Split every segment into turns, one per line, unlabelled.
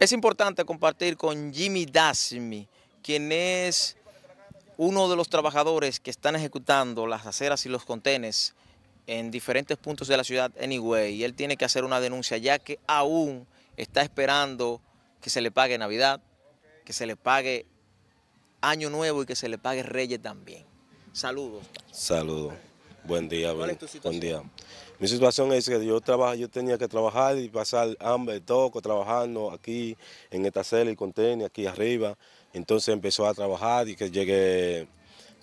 Es importante compartir con Jimmy Dasmi, quien es uno de los trabajadores que están ejecutando las aceras y los contenes en diferentes puntos de la ciudad anyway. Y él tiene que hacer una denuncia ya que aún está esperando que se le pague Navidad, que se le pague Año Nuevo y que se le pague Reyes también. Saludos.
Saludos. Buen día, buen día. Mi situación es que yo trabajo yo tenía que trabajar y pasar hambre, toco, trabajando aquí en esta celda y contenía aquí arriba. Entonces empezó a trabajar y que llegué,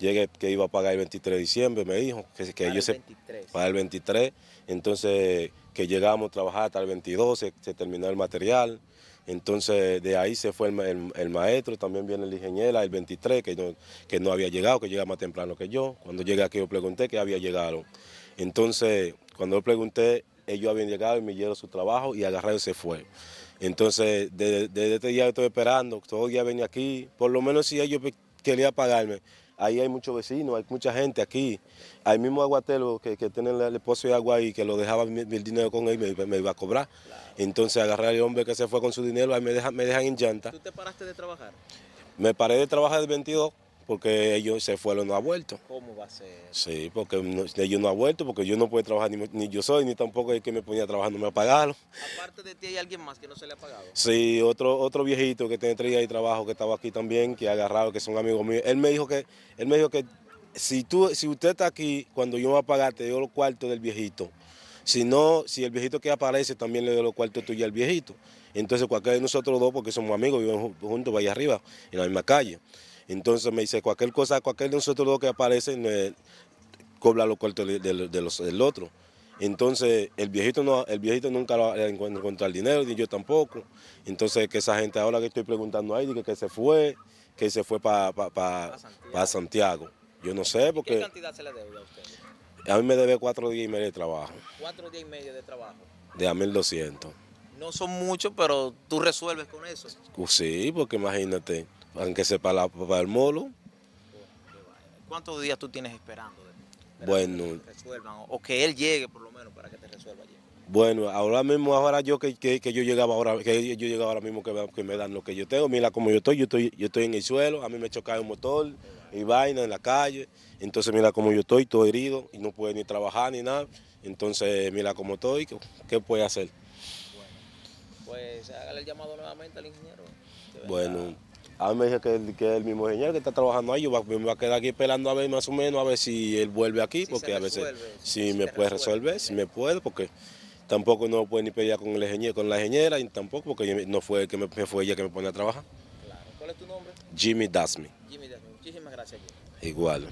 llegué que iba a pagar el 23 de diciembre, me dijo. Que, que yo Se, para el 23. Entonces que llegamos a trabajar hasta el 22, se terminó el material. Entonces de ahí se fue el, maestro, también viene el ingeniero, el 23, que no, que no había llegado, que llega más temprano que yo. Cuando llegué aquí yo pregunté que había llegado. Entonces cuando yo pregunté, ellos habían llegado y me dieron su trabajo y agarraron y se fue. Entonces desde, este día estoy esperando, todo el día venía aquí, por lo menos si ellos querían pagarme, Ahí hay muchos vecinos, hay mucha gente aquí. Hay mismo Aguatelo, que, que tiene el pozo de agua y que lo dejaba el dinero con él, me, iba a cobrar. Entonces agarré al hombre que se fue con su dinero, ahí me dejan, me dejan en llanta. ¿Tú te paraste de trabajar? Me paré de trabajar el 22 porque ellos se fueron no ha vuelto. ¿Cómo va a ser? Sí, porque ellos no han vuelto, porque yo no puedo trabajar ni, yo soy, ni tampoco el que me ponía trabajando, me ha pagado.
Aparte de ti, ¿hay alguien
más que no se le ha pagado? Sí, otro, otro viejito que tiene tres días de trabajo, que estaba aquí también, que ha agarrado, que son amigos míos. Él me dijo que, él me dijo que si, tú, si usted está aquí, cuando yo me voy a pagar, te doy los cuartos del viejito. Si no, si el viejito que aparece, también le doy los cuartos tuyos al viejito. Entonces cualquiera de nosotros dos, porque somos amigos, vivimos juntos, vaya arriba, en la misma calle. Entonces me dice, cualquier cosa, cualquier de nosotros dos que aparece, cobra los cuartos del otro. Entonces el viejito, no, el viejito nunca lo encuentra el dinero, ni yo tampoco. Entonces que esa gente ahora que estoy preguntando ahí, que, que se fue, que se fue para pa, pa, Santiago. Yo no sé porque... ¿Qué
cantidad se le debe a usted?
A mí me debe cuatro días y medio de trabajo.
¿Cuatro días y medio de trabajo?
De a 1200.
No son muchos, pero tú resuelves con eso.
Pues sí, porque imagínate aunque sea para, el molo.
¿Cuántos días tú tienes esperando? bueno. o, que él llegue por lo menos para que te
resuelva Bueno, ahora mismo, ahora yo que, que, yo llegaba ahora, que yo llegaba ahora mismo que, me dan lo que yo tengo, mira cómo yo estoy, yo estoy, yo estoy en el suelo, a mí me choca el motor y vaina en la calle, entonces mira cómo yo estoy, todo herido y no puedo ni trabajar ni nada, entonces mira cómo estoy, ¿qué, puede hacer?
Bueno, pues hágale el llamado nuevamente al ingeniero.
Bueno. A mí me dice que, es el mismo ingeniero que está trabajando ahí, yo me va a quedar aquí esperando a ver más o menos, a ver si él vuelve aquí, porque a veces si, me puede resolver, si me puede, porque tampoco no puede ni pelear con el ingeniero, con la ingeniera, y tampoco porque no fue, que me, fue ella que me pone a trabajar. Claro. ¿Cuál es tu nombre? Jimmy Dasmi.
Jimmy Dasmi. Muchísimas gracias.
Igual.